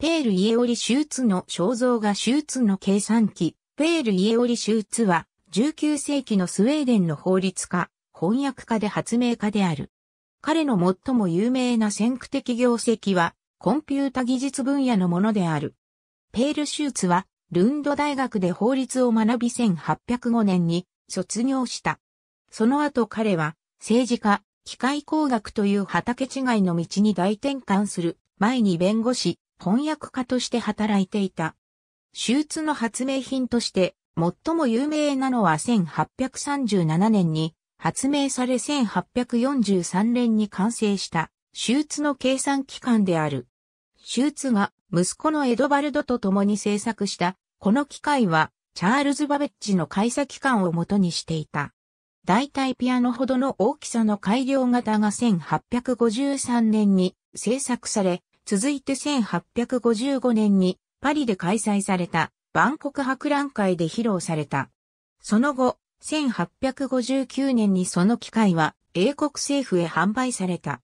ペール・イエオリ・シューツの肖像画シューツの計算機、ペール・イエオリ・シューツは、19世紀のスウェーデンの法律家、翻訳家で発明家である。彼の最も有名な先駆的業績は、コンピュータ技術分野のものである。ペール・シューツは、ルンド大学で法律を学び1805年に卒業した。その後彼は、政治家、機械工学という畑違いの道に大転換する前に弁護士、翻訳家として働いていた。手術の発明品として最も有名なのは1837年に発明され1843年に完成した手術の計算機関である。手術が息子のエドバルドと共に制作したこの機械はチャールズ・バベッジの社機関を元にしていた。大体ピアノほどの大きさの改良型が1853年に制作され、続いて1855年にパリで開催された万国博覧会で披露された。その後、1859年にその機械は英国政府へ販売された。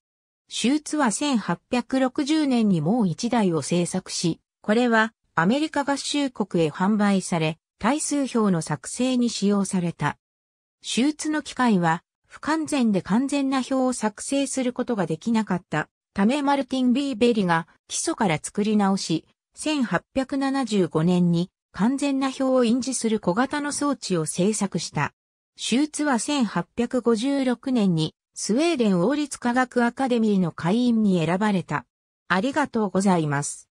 シューツは1860年にもう一台を製作し、これはアメリカ合衆国へ販売され、対数表の作成に使用された。シューツの機械は不完全で完全な表を作成することができなかったためマルティン・ビー・ベリが基礎から作り直し、1875年に完全な表を印字する小型の装置を製作した。手術は1856年にスウェーデン王立科学アカデミーの会員に選ばれた。ありがとうございます。